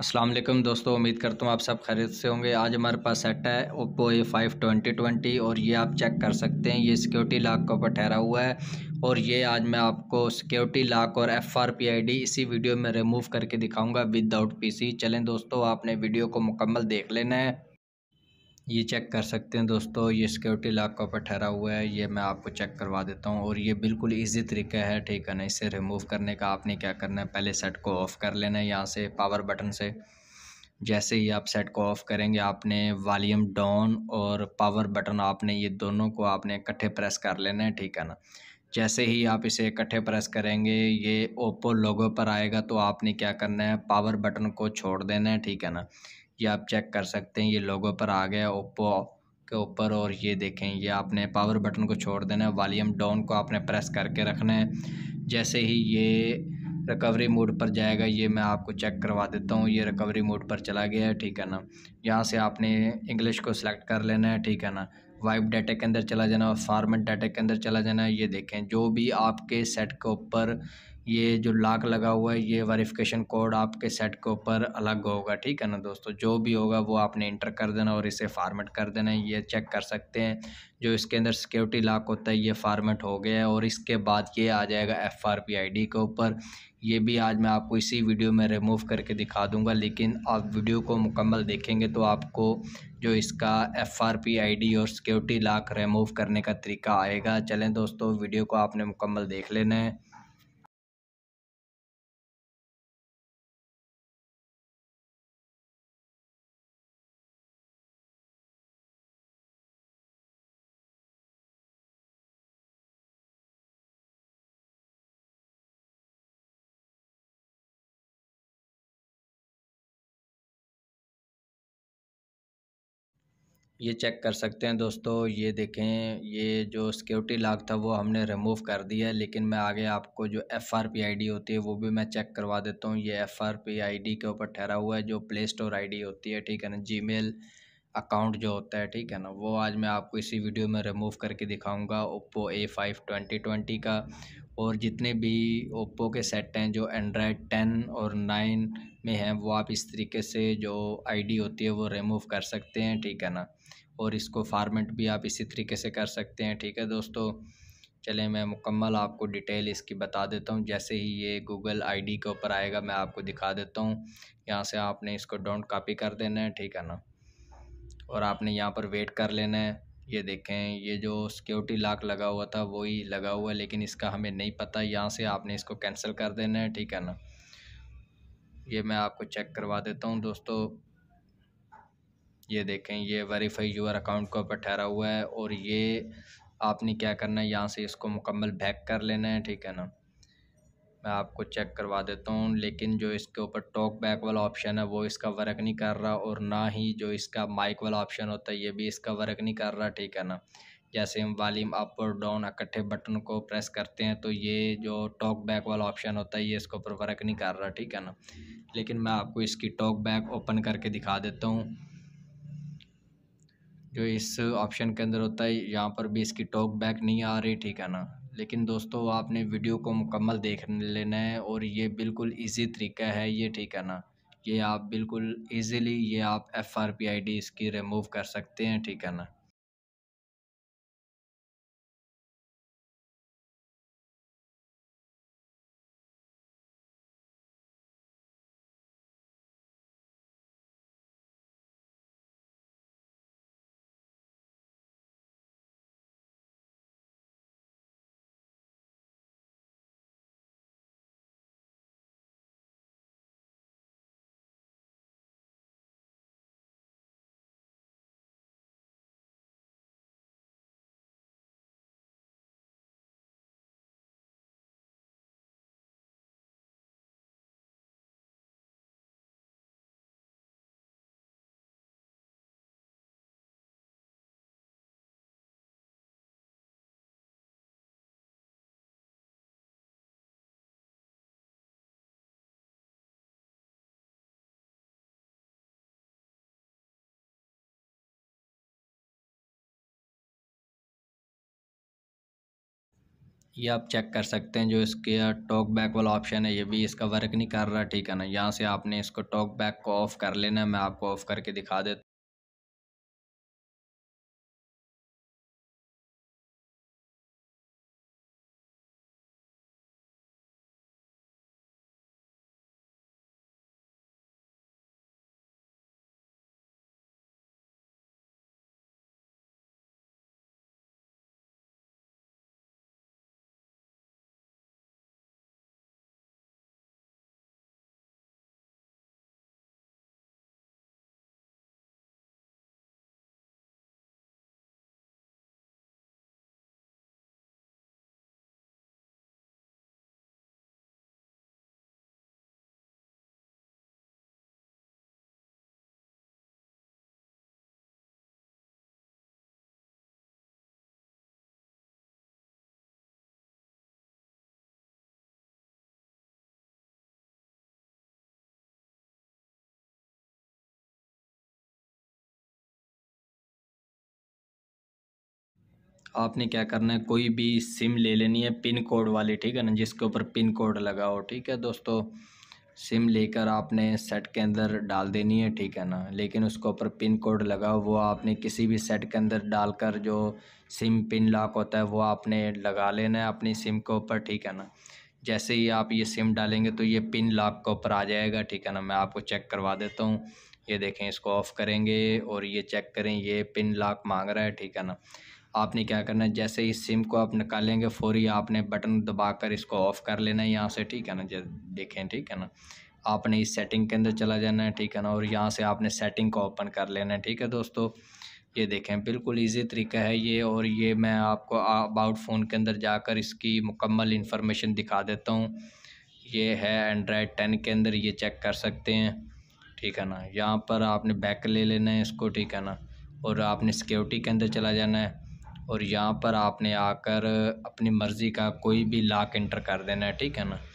असलम दोस्तों उम्मीद करता हूँ आप सब खरीद से होंगे आज हमारे पास सेट है Oppo A five twenty twenty और ये आप चेक कर सकते हैं ये सिक्योरिटी लाक के ऊपर ठहरा हुआ है और ये आज मैं आपको सिक्योरिटी लाक और F R P I D इसी वीडियो में रिमूव करके दिखाऊंगा विदाउट पी सी चलें दोस्तों आपने वीडियो को मुकम्मल देख लेना है ये चेक कर सकते हैं दोस्तों ये सिक्योरिटी लॉक के ऊपर ठहरा हुआ है ये मैं आपको चेक करवा देता हूँ और ये बिल्कुल इजी तरीका है ठीक है ना इसे रिमूव करने का आपने क्या करना है पहले सेट को ऑफ़ कर लेना है यहाँ से पावर बटन से जैसे ही आप सेट को ऑफ़ करेंगे आपने वॉल्यूम डाउन और पावर बटन आपने ये दोनों को आपने इकट्ठे प्रेस कर लेना है ठीक है ना जैसे ही आप इसे इकट्ठे प्रेस करेंगे ये ओप्पो लोगो पर आएगा तो आपने क्या करना है पावर बटन को छोड़ देना है ठीक है ना ये आप चेक कर सकते हैं ये लोगों पर आ गया ओप्पो के ऊपर और ये देखें ये आपने पावर बटन को छोड़ देना है वॉलीम डाउन को आपने प्रेस करके रखना है जैसे ही ये रिकवरी मोड पर जाएगा ये मैं आपको चेक करवा देता हूँ ये रिकवरी मोड पर चला गया है ठीक है ना यहाँ से आपने इंग्लिश को सिलेक्ट कर लेना है ठीक है ना वाइब डाटा के अंदर चला जाना और फार्मेट डाटा के अंदर चला जाना है ये देखें जो भी आपके सेट के ऊपर ये जो लाक लगा हुआ है ये वेरिफिकेशन कोड आपके सेट के ऊपर अलग होगा ठीक है ना दोस्तों जो भी होगा वो आपने इंटर कर देना और इसे फार्मेट कर देना ये चेक कर सकते हैं जो इसके अंदर सिक्योरिटी लाक होता है ये फार्मेट हो गया है और इसके बाद ये आ जाएगा F R P I D के ऊपर ये भी आज मैं आपको इसी वीडियो में रिमूव करके दिखा दूंगा लेकिन आप वीडियो को मुकम्मल देखेंगे तो आपको जो इसका F R P I D और सिक्योरिटी लाक रिमूव करने का तरीका आएगा चलें दोस्तों वीडियो को आपने मुकम्मल देख लेना है ये चेक कर सकते हैं दोस्तों ये देखें ये जो सिक्योरिटी लॉक था वो हमने रिमूव कर दिया है लेकिन मैं आगे आपको जो F R P I D होती है वो भी मैं चेक करवा देता हूँ ये F R P I D के ऊपर ठहरा हुआ है जो प्ले स्टोर आई डी होती है ठीक है ना जी मेल अकाउंट जो होता है ठीक है ना वो आज मैं आपको इसी वीडियो में रिमूव करके दिखाऊंगा Oppo A five twenty twenty का और जितने भी ओप्पो के सेट हैं जो एंड्रॉयड टेन और नाइन में हैं वो आप इस तरीके से जो आईडी होती है वो रिमूव कर सकते हैं ठीक है ना और इसको फार्मेट भी आप इसी तरीके से कर सकते हैं ठीक है दोस्तों चलें मैं मुकम्मल आपको डिटेल इसकी बता देता हूँ जैसे ही ये गूगल आईडी के ऊपर आएगा मैं आपको दिखा देता हूँ यहाँ से आपने इसको डोंट कॉपी कर देना है ठीक है ना और आपने यहाँ पर वेट कर लेना है ये देखें ये जो सिक्योरिटी लाक लगा हुआ था वही लगा हुआ है लेकिन इसका हमें नहीं पता यहाँ से आपने इसको कैंसिल कर देना है ठीक है ना ये मैं आपको चेक करवा देता हूँ दोस्तों ये देखें ये वेरीफाई यूर अकाउंट के ऊपर ठहरा हुआ है और ये आपने क्या करना है यहाँ से इसको मुकम्मल बैक कर लेना है ठीक है ना मैं आपको चेक करवा देता हूँ लेकिन जो इसके ऊपर टॉक बैक वाला ऑप्शन है वो इसका वर्क नहीं कर रहा और ना ही जो इसका माइक वाला ऑप्शन होता है ये भी इसका वर्क नहीं कर रहा ठीक है ना जैसे हम वालीम अप और डाउन इकट्ठे बटन को प्रेस करते हैं तो ये जो टॉक बैक वाला ऑप्शन होता है ये इसके ऊपर वर्क नहीं कर रहा ठीक है ना लेकिन मैं आपको इसकी टॉक बैक ओपन करके दिखा देता हूँ जो इस ऑप्शन के अंदर होता है यहाँ पर भी इसकी टॉक बैक नहीं आ रही ठीक है ना लेकिन दोस्तों आपने वीडियो को मुकम्मल देख लेना है और ये बिल्कुल इजी तरीका है ये ठीक है ना ये आप बिल्कुल इजीली ये आप F R P I D इसकी रिमूव कर सकते हैं ठीक है ना ये आप चेक कर सकते हैं जो इसके टॉक बैक वाला ऑप्शन है ये भी इसका वर्क नहीं कर रहा ठीक है ना यहाँ से आपने इसको टॉक बैक को ऑफ़ कर लेना है मैं आपको ऑफ़ करके दिखा देता आपने क्या करना है कोई भी सिम ले लेनी है पिन कोड वाली ठीक है ना जिसके ऊपर पिन कोड लगा हो ठीक है दोस्तों सिम लेकर आपने सेट के अंदर डाल देनी है ठीक है ना लेकिन उसके ऊपर पिन कोड लगा वो आपने किसी भी सेट के अंदर डालकर जो सिम पिन लॉक होता है वो आपने लगा लेना है अपनी सिम के ऊपर ठीक है ना जैसे ही आप ये सिम डालेंगे तो ये पिन लॉक के ऊपर आ जाएगा ठीक है ना मैं आपको चेक करवा देता हूँ ये देखें इसको ऑफ़ करेंगे और ये चेक करें ये पिन लॉक मांग रहा है ठीक है ना आपने क्या करना है जैसे ही सिम को आप निकालेंगे फौरी आपने बटन दबाकर इसको ऑफ़ कर लेना है यहाँ से ठीक है ना देखें ठीक है ना आपने इस सेटिंग के अंदर चला जाना है ठीक है ना और यहाँ से आपने सेटिंग को ओपन कर लेना है ठीक है दोस्तों ये देखें बिल्कुल इजी तरीका है ये और ये मैं आपको अबाउट फ़ोन के अंदर जाकर इसकी मुकम्मल इन्फॉर्मेशन दिखा देता हूँ ये है एंड्रॉयड टेन के अंदर ये चेक कर सकते हैं ठीक है ना यहाँ पर आपने बैक ले लेना है इसको ठीक है ना और आपने सिक्योरिटी के अंदर चला जाना है और यहाँ पर आपने आकर अपनी मर्ज़ी का कोई भी लाक इंटर कर देना है ठीक है ना